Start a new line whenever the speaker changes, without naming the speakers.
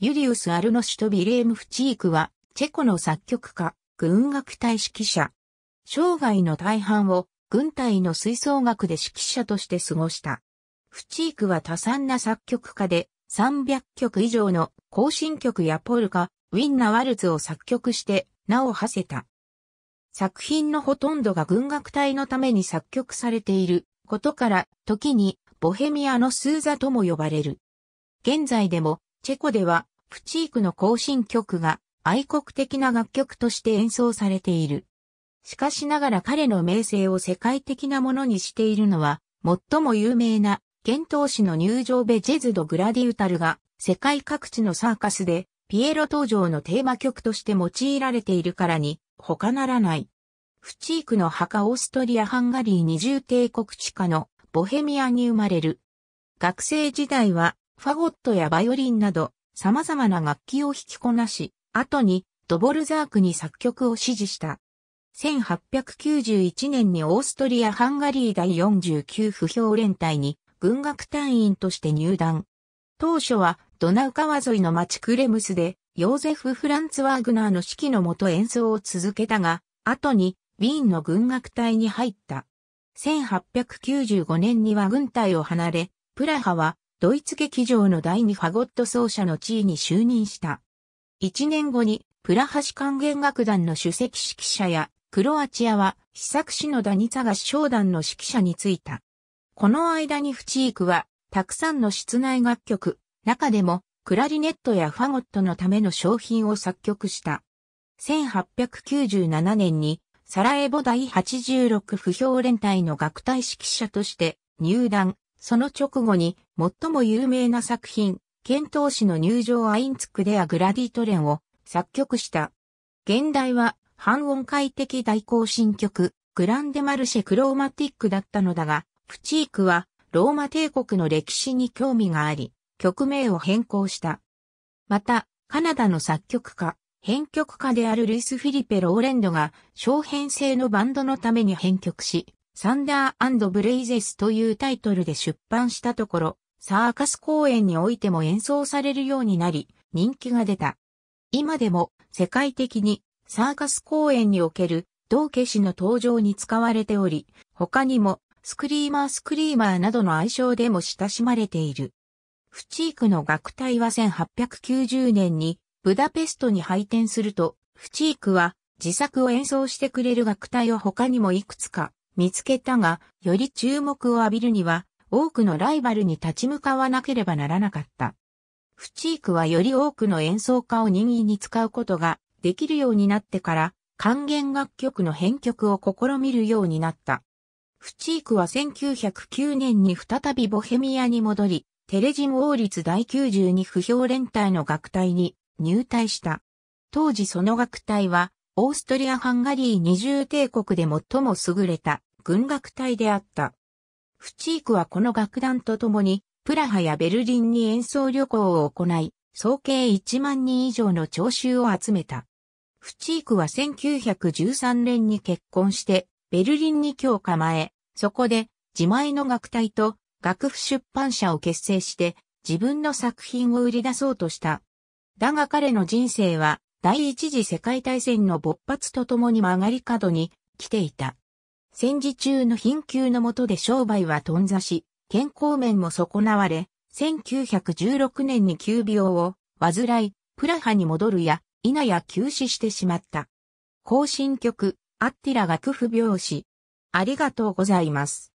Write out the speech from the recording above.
ユリウス・アルノシト・とビレーム・フチークは、チェコの作曲家、軍楽隊指揮者。生涯の大半を、軍隊の吹奏楽で指揮者として過ごした。フチークは多産な作曲家で、300曲以上の行進曲やポルカ、ウィンナワルツを作曲して名を馳せた。作品のほとんどが軍楽隊のために作曲されていることから、時にボヘミアのスーザとも呼ばれる。現在でもチェコでは、プチークの行進曲が愛国的な楽曲として演奏されている。しかしながら彼の名声を世界的なものにしているのは、最も有名な、幻冬師の入場ベジェズド・グラディウタルが、世界各地のサーカスで、ピエロ登場のテーマ曲として用いられているからに、他ならない。フチークの墓オーストリア・ハンガリー二重帝国地下のボヘミアに生まれる。学生時代はファゴットやバイオリンなど様々な楽器を弾きこなし、後にドボルザークに作曲を指示した。1891年にオーストリア・ハンガリー第49不評連隊に軍楽隊員として入団。当初はドナウ川沿いの町クレムスでヨーゼフ・フランツ・ワーグナーの指揮のもと演奏を続けたが、後にウィーンの軍楽隊に入った。1895年には軍隊を離れ、プラハはドイツ劇場の第二ファゴット奏者の地位に就任した。一年後に、プラハシ管弦楽団の首席指揮者や、クロアチアは、試作師のダニツァ商団の指揮者に就いた。この間にフチークは、たくさんの室内楽曲、中でも、クラリネットやファゴットのための商品を作曲した。1897年に、サラエボ第86不評連隊の楽隊指揮者として、入団、その直後に、最も有名な作品、遣唐使の入場アインツクデアグラディトレンを作曲した。現代は、半音階的大行進曲、グランデマルシェクローマティックだったのだが、プチークは、ローマ帝国の歴史に興味があり、曲名を変更した。また、カナダの作曲家、編曲家であるルイス・フィリペ・ローレンドが、小編成のバンドのために編曲し、サンダーブレイゼスというタイトルで出版したところ、サーカス公演においても演奏されるようになり、人気が出た。今でも世界的にサーカス公演における道化師の登場に使われており、他にもスクリーマースクリーマーなどの愛称でも親しまれている。フチークの楽隊は1890年にブダペストに拝転すると、フチークは自作を演奏してくれる楽隊を他にもいくつか見つけたが、より注目を浴びるには、多くのライバルに立ち向かわなければならなかった。フチークはより多くの演奏家を任意に使うことができるようになってから、還元楽曲の編曲を試みるようになった。フチークは1909年に再びボヘミアに戻り、テレジン王立第92不評連隊の楽隊に入隊した。当時その楽隊は、オーストリア・ハンガリー二重帝国で最も優れた軍楽隊であった。フチークはこの楽団と共に、プラハやベルリンに演奏旅行を行い、総計1万人以上の聴衆を集めた。フチークは1913年に結婚して、ベルリンに今日構え、そこで自前の楽隊と楽譜出版社を結成して、自分の作品を売り出そうとした。だが彼の人生は第一次世界大戦の勃発とともに曲がり角に来ていた。戦時中の貧窮の下で商売は頓挫し、健康面も損なわれ、1916年に急病を患い、プラハに戻るや、否や休止してしまった。行進曲、アッティラ楽譜病死。ありがとうございます。